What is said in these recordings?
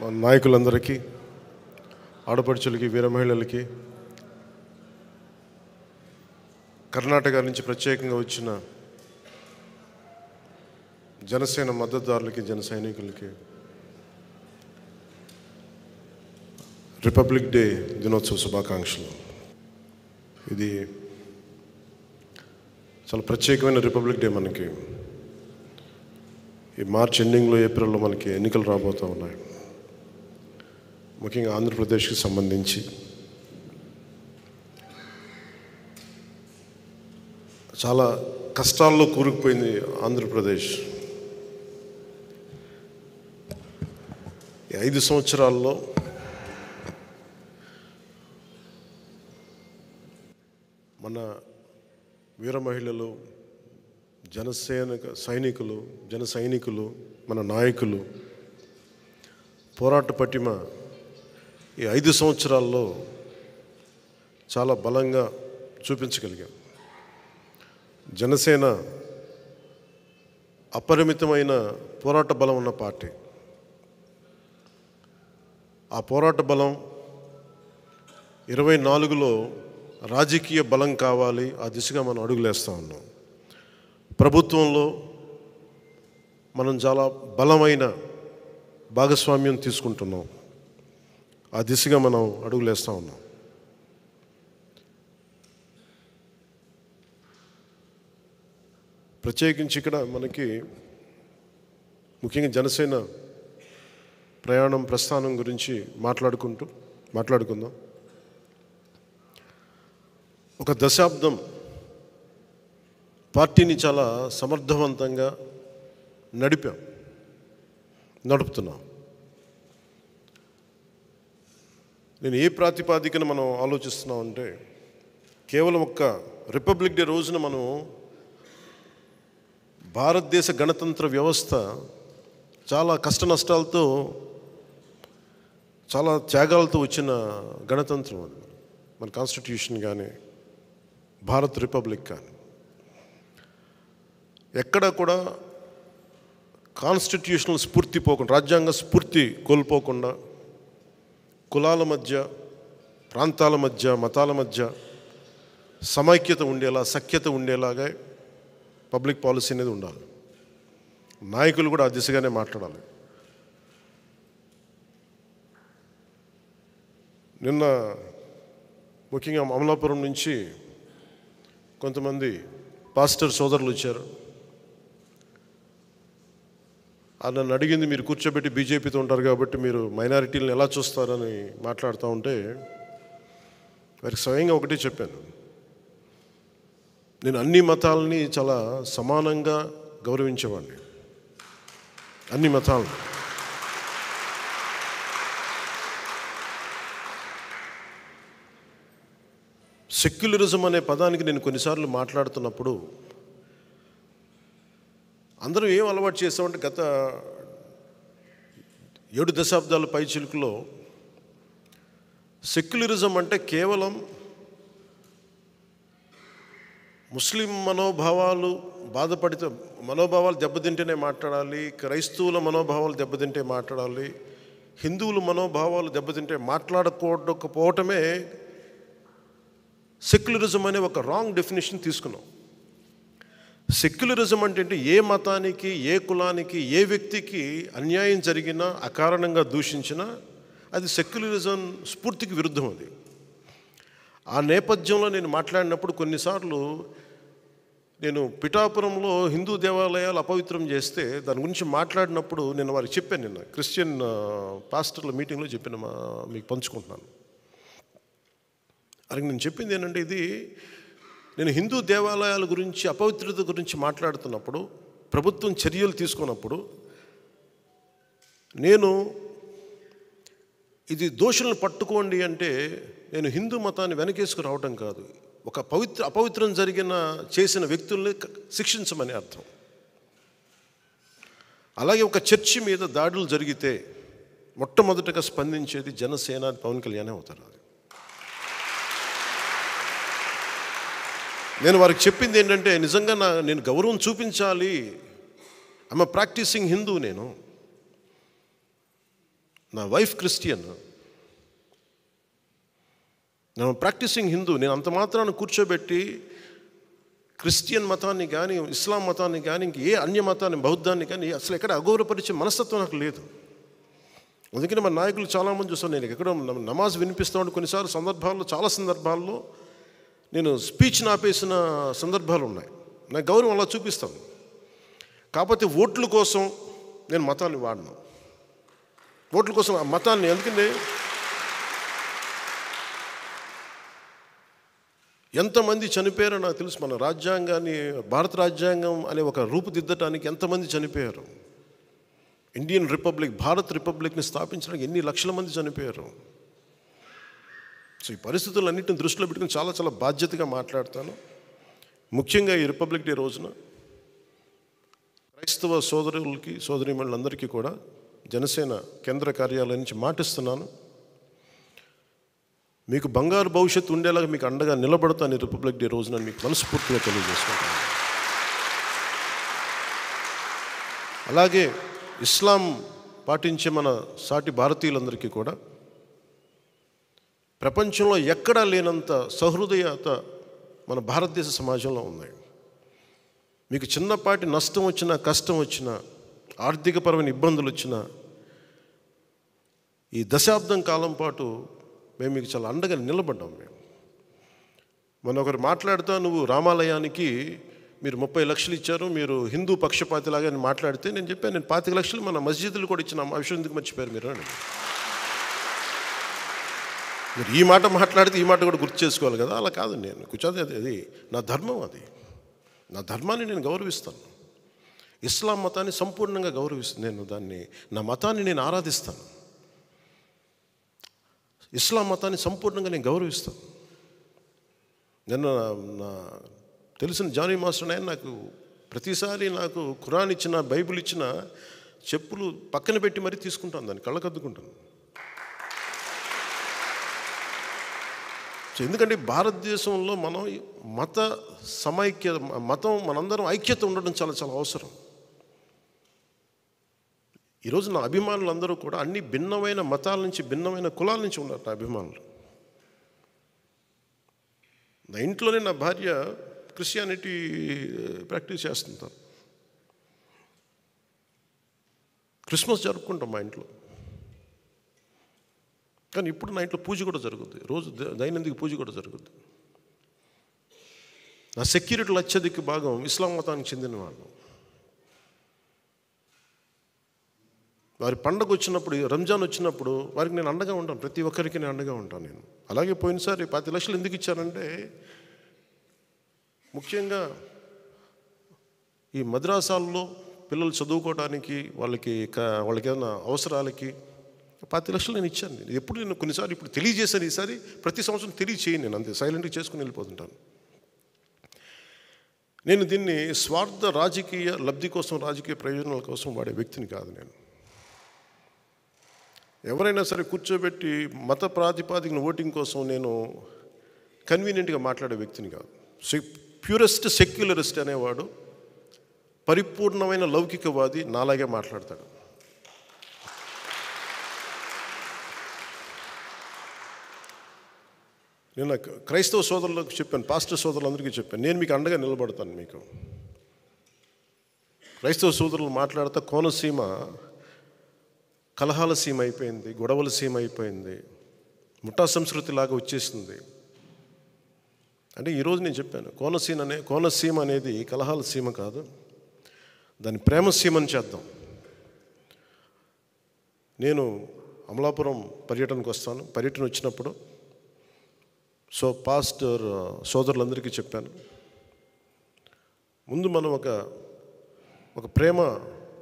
మా నాయకులందరికీ ఆడపడుచులకి వీర మహిళలకి కర్ణాటక నుంచి ప్రత్యేకంగా వచ్చిన జనసేన మద్దతుదారులకి జన సైనికులకి రిపబ్లిక్ డే దినోత్సవ శుభాకాంక్షలు ఇది చాలా ప్రత్యేకమైన రిపబ్లిక్ డే మనకి ఈ మార్చ్ ఎండింగ్లో ఏప్రిల్లో మనకి ఎన్నికలు రాబోతూ ఉన్నాయి ముఖ్యంగా ఆంధ్రప్రదేశ్కి సంబంధించి చాలా కష్టాల్లో కూరుకుపోయింది ఆంధ్రప్రదేశ్ ఐదు సంవత్సరాల్లో మన వీర మహిళలు జనసేన సైనికులు జన సైనికులు మన నాయకులు పోరాట పటిమ ఈ ఐదు సంవత్సరాల్లో చాలా బలంగా చూపించగలిగాం జనసేన అపరిమితమైన పోరాట బలం ఉన్న పార్టీ ఆ పోరాట బలం ఇరవై నాలుగులో రాజకీయ బలం కావాలి ఆ దిశగా మనం అడుగులేస్తూ ఉన్నాం ప్రభుత్వంలో మనం చాలా బలమైన భాగస్వామ్యం తీసుకుంటున్నాం ఆ దిశగా మనం అడుగులేస్తూ ఉన్నాం ప్రత్యేకించి ఇక్కడ మనకి ముఖ్యంగా జనసేన ప్రయాణం ప్రస్థానం గురించి మాట్లాడుకుంటూ మాట్లాడుకుందాం ఒక దశాబ్దం పార్టీని చాలా సమర్థవంతంగా నడిపాం నడుపుతున్నాం నేను ఏ ప్రాతిపాదికను మనం ఆలోచిస్తున్నాం అంటే కేవలం ఒక్క రిపబ్లిక్ డే రోజున మనం భారతదేశ గణతంత్ర వ్యవస్థ చాలా కష్ట నష్టాలతో చాలా త్యాగాలతో వచ్చిన గణతంత్రం అది మన కాన్స్టిట్యూషన్ కానీ భారత్ రిపబ్లిక్ కానీ ఎక్కడ కూడా కాన్స్టిట్యూషనల్ స్ఫూర్తి పోకుండా రాజ్యాంగ స్ఫూర్తి కోల్పోకుండా కులాల మధ్య ప్రాంతాల మధ్య మతాల మధ్య సమైక్యత ఉండేలా సఖ్యత ఉండేలాగా పబ్లిక్ పాలసీ అనేది ఉండాలి నాయకులు కూడా ఆ దిశగానే మాట్లాడాలి నిన్న ముఖ్యంగా అమలాపురం నుంచి కొంతమంది పాస్టర్ సోదరులు వచ్చారు నన్ను అడిగింది మీరు కూర్చోబెట్టి బీజేపీతో ఉంటారు కాబట్టి మీరు మైనారిటీలను ఎలా చూస్తారని మాట్లాడుతూ ఉంటే వారికి స్వయంగా ఒకటే చెప్పాను నేను అన్ని మతాలని చాలా సమానంగా గౌరవించేవాడిని అన్ని మతాలను సెక్యులరిజం అనే పదానికి నేను కొన్నిసార్లు మాట్లాడుతున్నప్పుడు అందరూ ఏం అలవాటు చేస్తామంటే గత ఏడు దశాబ్దాల చిలుకులో సెక్యులరిజం అంటే కేవలం ముస్లిం మనోభావాలు బాధపడితే మనోభావాలు దెబ్బతింటేనే మాట్లాడాలి క్రైస్తవుల మనోభావాలు దెబ్బతింటే మాట్లాడాలి హిందువుల మనోభావాలు దెబ్బతింటే పోవటమే సెక్యులరిజం అనే ఒక రాంగ్ డెఫినేషన్ తీసుకున్నాం సెక్యులరిజం అంటే ఏ మతానికి ఏ కులానికి ఏ వ్యక్తికి అన్యాయం జరిగినా అకారణంగా దూషించినా అది సెక్యులరిజం స్ఫూర్తికి విరుద్ధం అది ఆ నేపథ్యంలో నేను మాట్లాడినప్పుడు కొన్నిసార్లు నేను పిఠాపురంలో హిందూ దేవాలయాలు అపవిత్రం చేస్తే దాని గురించి మాట్లాడినప్పుడు నేను వారికి చెప్పాను నిన్న క్రిస్టియన్ పాస్టర్ల మీటింగ్లో చెప్పిన మీకు పంచుకుంటున్నాను అది నేను చెప్పింది ఏంటంటే ఇది నేను హిందూ దేవాలయాల గురించి అపవిత్రత గురించి మాట్లాడుతున్నప్పుడు ప్రభుత్వం చర్యలు తీసుకున్నప్పుడు నేను ఇది దోషులను పట్టుకోండి అంటే నేను హిందూ మతాన్ని వెనకేసుకు రావడం కాదు ఒక పవిత్ర అపవిత్రం జరిగిన చేసిన వ్యక్తుల్ని శిక్షించమని అర్థం అలాగే ఒక చర్చి మీద దాడులు జరిగితే మొట్టమొదటగా స్పందించేది జనసేన పవన్ కళ్యాణ్ అవుతారు నేను వారికి చెప్పింది ఏంటంటే నిజంగా నా నేను గౌరవం చూపించాలి ఐమ్ ప్రాక్టీసింగ్ హిందూ నేను నా వైఫ్ క్రిస్టియన్ నేను ప్రాక్టీసింగ్ హిందూ నేను అంత మాత్రాన్ని కూర్చోబెట్టి క్రిస్టియన్ మతాన్ని కానీ ఇస్లాం మతాన్ని కానీ ఇంక ఏ అన్య మతాన్ని బౌద్ధాన్ని కానీ అసలు ఎక్కడ అగౌరవపరిచే మనస్తత్వం నాకు లేదు అందుకని మా నాయకులు చాలామంది చూస్తాను నేను ఎక్కడ నమాజ్ వినిపిస్తామంటే కొన్నిసార్లు సందర్భాల్లో చాలా సందర్భాల్లో నేను స్పీచ్ నాపేసిన సందర్భాలు ఉన్నాయి నా గౌరవం అలా చూపిస్తాను కాకపోతే ఓట్ల కోసం నేను మతాన్ని వాడను ఓట్ల కోసం ఆ మతాన్ని ఎందుకంటే ఎంతమంది చనిపోయారో నాకు తెలుసు మన రాజ్యాంగాన్ని భారత రాజ్యాంగం అనే ఒక రూపుదిద్దటానికి ఎంతమంది చనిపోయారు ఇండియన్ రిపబ్లిక్ భారత్ రిపబ్లిక్ని స్థాపించడానికి ఎన్ని లక్షల మంది చనిపోయారు సో ఈ పరిస్థితులన్నింటిని దృష్టిలో పెట్టుకుని చాలా చాలా బాధ్యతగా మాట్లాడతాను ముఖ్యంగా ఈ రిపబ్లిక్ డే రోజున క్రైస్తవ సోదరులకి సోదరిమణులందరికీ కూడా జనసేన కేంద్ర కార్యాలయం నుంచి మాటిస్తున్నాను మీకు బంగారు భవిష్యత్తు ఉండేలాగా మీకు అండగా నిలబడతాను రిపబ్లిక్ డే రోజున మీకు మనస్ఫూర్తిగా తెలియజేసుకుంటాను అలాగే ఇస్లాం పాటించే మన సాటి భారతీయులందరికీ కూడా ప్రపంచంలో ఎక్కడా లేనంత సహృదయత మన భారతదేశ సమాజంలో ఉన్నాయి మీకు చిన్నపాటి నష్టం వచ్చినా కష్టం వచ్చినా ఆర్థికపరమైన ఇబ్బందులు వచ్చినా ఈ దశాబ్దం కాలం పాటు మేము మీకు చాలా అండగా నిలబడ్డాం మేము మన ఒకరు మాట్లాడుతా నువ్వు రామాలయానికి మీరు ముప్పై లక్షలు ఇచ్చారు మీరు హిందూ పక్షపాతిలాగా నేను మాట్లాడితే నేను చెప్పాను నేను పాతిక లక్షలు మన మస్జిద్లు కూడా ఇచ్చిన ఆ విషయం ఎందుకు మర్చిపోయారు మీరు అని మీరు ఈ మాట మాట్లాడితే ఈ మాట కూడా గుర్తు చేసుకోవాలి కదా అలా కాదు నేను కూర్చోదు అది అది నా ధర్మం అది నా ధర్మాన్ని నేను గౌరవిస్తాను ఇస్లాం మతాన్ని సంపూర్ణంగా గౌరవిస్తాను నేను దాన్ని నా మతాన్ని నేను ఆరాధిస్తాను ఇస్లాం మతాన్ని సంపూర్ణంగా నేను గౌరవిస్తాను నిన్న నా తెలిసిన జానీ మాస్టర్ ఆయన నాకు ప్రతిసారి నాకు ఖురాన్ ఇచ్చిన బైబిల్ ఇచ్చిన చెప్పులు పక్కన పెట్టి మరీ తీసుకుంటాను దాన్ని కళ్ళకద్దుకుంటాను సో ఎందుకంటే భారతదేశంలో మనం మత సమైక్య మతం మనందరం ఐక్యత ఉండడం చాలా చాలా అవసరం ఈరోజు నా అభిమానులు అందరూ కూడా అన్ని భిన్నమైన మతాల నుంచి భిన్నమైన కులాల నుంచి ఉన్నారు నా అభిమానులు నా ఇంట్లోనే నా భార్య క్రిస్టియానిటీ ప్రాక్టీస్ చేస్తుంటారు క్రిస్మస్ జరుపుకుంటాం మా ఇంట్లో కానీ ఇప్పుడు నా ఇంట్లో పూజ కూడా జరుగుద్ది రోజు దైనందిక పూజ కూడా జరుగుద్ది నా సెక్యూరిటీలు అత్యధిక భాగం ఇస్లాం మతానికి చెందిన వాళ్ళు వారి పండగ వచ్చినప్పుడు రంజాన్ వచ్చినప్పుడు వారికి నేను అండగా ఉంటాను ప్రతి ఒక్కరికి నేను అండగా ఉంటాను నేను అలాగే పోయినసారి పది లక్షలు ఎందుకు ఇచ్చానంటే ముఖ్యంగా ఈ మద్రాసాల్లో పిల్లలు చదువుకోవడానికి వాళ్ళకి వాళ్ళకి ఏదైనా అవసరాలకి పాతి లక్షలు నేను ఇచ్చాను నేను ఎప్పుడు నేను కొన్నిసార్లు ఇప్పుడు తెలియజేశాను ఈసారి ప్రతి సంవత్సరం తెలియచేయను నేను అంతే సైలెంట్గా చేసుకుని వెళ్ళిపోతుంటాను నేను దీన్ని స్వార్థ రాజకీయ లబ్ధి కోసం రాజకీయ ప్రయోజనాల కోసం వాడే వ్యక్తిని కాదు నేను ఎవరైనా సరే కూర్చోబెట్టి మత ప్రాతిపాదికన ఓటింగ్ కోసం నేను కన్వీనియంట్గా మాట్లాడే వ్యక్తిని కాదు ప్యూరెస్ట్ సెక్యులరిస్ట్ అనేవాడు పరిపూర్ణమైన లౌకికవాది నాలాగే మాట్లాడతాడు నేను క్రైస్తవ సోదరులకు చెప్పాను పాస్టర్ సోదరులందరికీ చెప్పాను నేను మీకు అండగా నిలబడతాను మీకు క్రైస్తవ సోదరులు మాట్లాడితే కోనసీమ కలహాల సీమ అయిపోయింది గొడవల సీమ అయిపోయింది ముఠా సంస్కృతి లాగా వచ్చేసింది అంటే ఈరోజు నేను చెప్పాను కోనసీమ అనే కోనసీమ అనేది కలహాల సీమ కాదు దాన్ని ప్రేమసీమని చేద్దాం నేను అమలాపురం పర్యటనకు వస్తాను పర్యటన వచ్చినప్పుడు సో పాస్టర్ సోదరులందరికీ చెప్పాను ముందు మనం ఒక ఒక ప్రేమ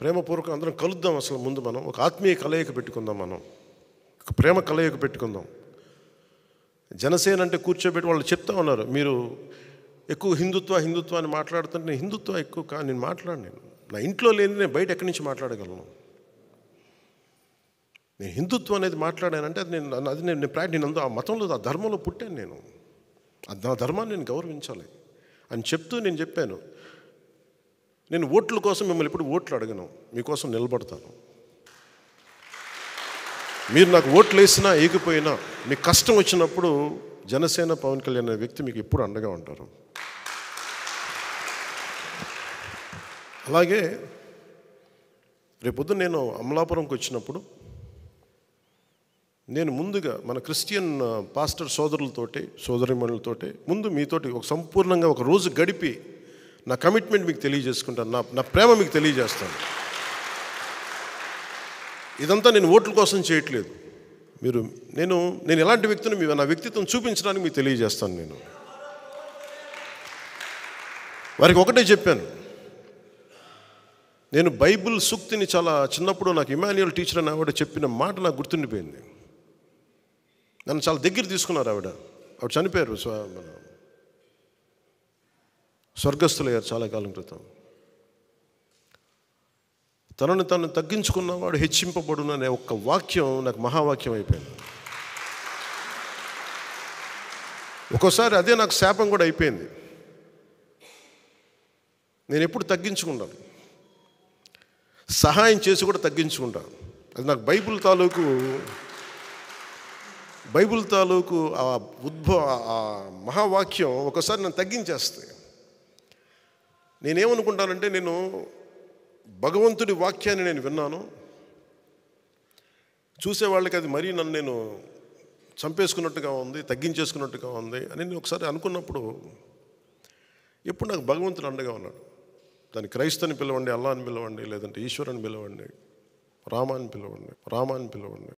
ప్రేమపూర్వకం అందరం కలుద్దాం అసలు ముందు మనం ఒక ఆత్మీయ కలయిక పెట్టుకుందాం మనం ఒక ప్రేమ కలయిక పెట్టుకుందాం జనసేన అంటే కూర్చోబెట్టి వాళ్ళు చెప్తా ఉన్నారు మీరు ఎక్కువ హిందుత్వ హిందుత్వాన్ని మాట్లాడుతుంటే నేను హిందుత్వం ఎక్కువ కా నేను మాట్లాడను నా ఇంట్లో లేని నేను బయట ఎక్కడి నుంచి మాట్లాడగలను నేను హిందుత్వం అనేది మాట్లాడానంటే అది నేను అది నేను ప్రాక్టీ నేను అందు ఆ మతంలో ఆ ధర్మంలో పుట్టాను నేను నా ధర్మాన్ని నేను గౌరవించాలి అని చెప్తూ నేను చెప్పాను నేను ఓట్ల కోసం మిమ్మల్ని ఇప్పుడు ఓట్లు అడగను మీకోసం నిలబడతాను మీరు నాకు ఓట్లు వేసినా ఏగిపోయినా మీకు కష్టం వచ్చినప్పుడు జనసేన పవన్ కళ్యాణ్ అనే వ్యక్తి మీకు ఎప్పుడు అండగా ఉంటారు అలాగే రేపొద్దు నేను అమలాపురంకి వచ్చినప్పుడు నేను ముందుగా మన క్రిస్టియన్ పాస్టర్ సోదరులతోటి సోదరిమణులతోటి ముందు మీతోటి ఒక సంపూర్ణంగా ఒక రోజు గడిపి నా కమిట్మెంట్ మీకు తెలియజేసుకుంటాను నా నా ప్రేమ మీకు తెలియజేస్తాను ఇదంతా నేను ఓట్ల కోసం చేయట్లేదు మీరు నేను నేను ఎలాంటి వ్యక్తిని మీ నా వ్యక్తిత్వం చూపించడానికి మీకు తెలియజేస్తాను నేను వారికి ఒకటే చెప్పాను నేను బైబిల్ సూక్తిని చాలా చిన్నప్పుడు నాకు ఇమాన్యువల్ టీచర్ అని కూడా చెప్పిన మాట నాకు గుర్తుండిపోయింది నన్ను చాలా దగ్గర తీసుకున్నారు ఆవిడ ఆవిడ చనిపోయారు అయ్యారు చాలా కాలం క్రితం తనను తను తగ్గించుకున్నవాడు హెచ్చింపబడును అనే ఒక్క వాక్యం నాకు మహావాక్యం అయిపోయింది ఒక్కోసారి అదే నాకు శాపం కూడా అయిపోయింది నేను ఎప్పుడు తగ్గించుకుంటాను సహాయం చేసి కూడా తగ్గించుకుంటాను అది నాకు బైబుల్ తాలూకు బైబుల్ తాలూకు ఆ ఉద్భవ ఆ మహావాక్యం ఒకసారి నన్ను తగ్గించేస్తే నేనేమనుకుంటానంటే నేను భగవంతుడి వాక్యాన్ని నేను విన్నాను చూసేవాళ్ళకి అది మరీ నన్ను నేను చంపేసుకున్నట్టుగా ఉంది తగ్గించేసుకున్నట్టుగా ఉంది అని నేను ఒకసారి అనుకున్నప్పుడు ఎప్పుడు నాకు భగవంతుడు అండగా ఉన్నాడు దాన్ని క్రైస్తవుని పిలవండి అల్లా అని పిలవండి లేదంటే ఈశ్వరుని పిలవండి రామాన్ని పిలవండి రామాన్ని పిలవండి